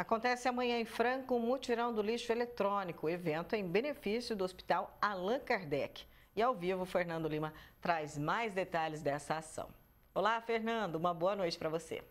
Acontece amanhã em Franco um mutirão do lixo eletrônico, evento em benefício do Hospital Allan Kardec. E ao vivo, Fernando Lima traz mais detalhes dessa ação. Olá, Fernando, uma boa noite para você.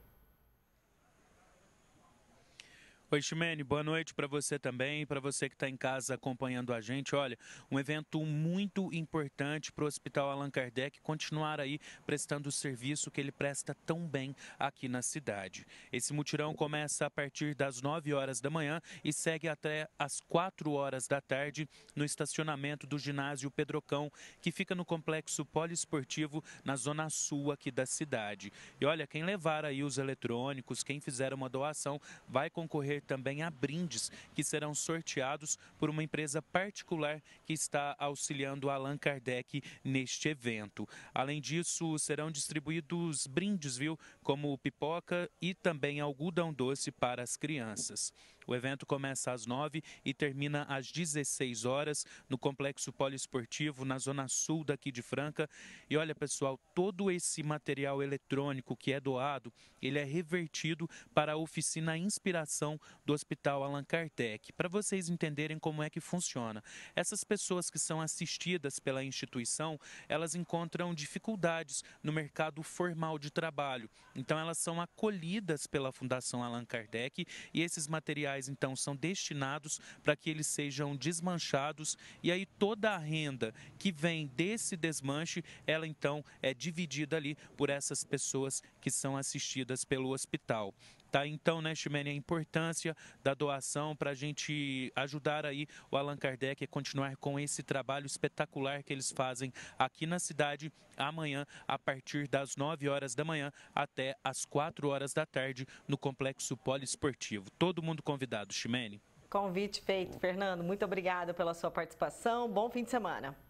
Oi, Ximene, boa noite para você também, para você que está em casa acompanhando a gente. Olha, um evento muito importante para o Hospital Allan Kardec continuar aí prestando o serviço que ele presta tão bem aqui na cidade. Esse mutirão começa a partir das 9 horas da manhã e segue até às 4 horas da tarde no estacionamento do ginásio Pedrocão, que fica no complexo poliesportivo na zona sul aqui da cidade. E olha, quem levar aí os eletrônicos, quem fizer uma doação, vai concorrer também a brindes que serão sorteados por uma empresa particular que está auxiliando Allan Kardec neste evento. Além disso, serão distribuídos brindes, viu, como pipoca e também algodão doce para as crianças. O evento começa às 9 e termina às 16 horas no Complexo Poliesportivo, na zona sul daqui de Franca. E olha, pessoal, todo esse material eletrônico que é doado, ele é revertido para a oficina Inspiração do Hospital Allan Kardec. Para vocês entenderem como é que funciona, essas pessoas que são assistidas pela instituição, elas encontram dificuldades no mercado formal de trabalho. Então elas são acolhidas pela Fundação Allan Kardec e esses materiais então são destinados para que eles sejam desmanchados e aí toda a renda que vem desse desmanche, ela então é dividida ali por essas pessoas que são assistidas pelo hospital. Tá? Então, né, Ximene, a importância da doação para a gente ajudar aí o Allan Kardec a continuar com esse trabalho espetacular que eles fazem aqui na cidade amanhã, a partir das 9 horas da manhã até as 4 horas da tarde, no Complexo Poliesportivo. Todo mundo convidado, Ximene. Convite feito, Fernando. Muito obrigada pela sua participação. Bom fim de semana.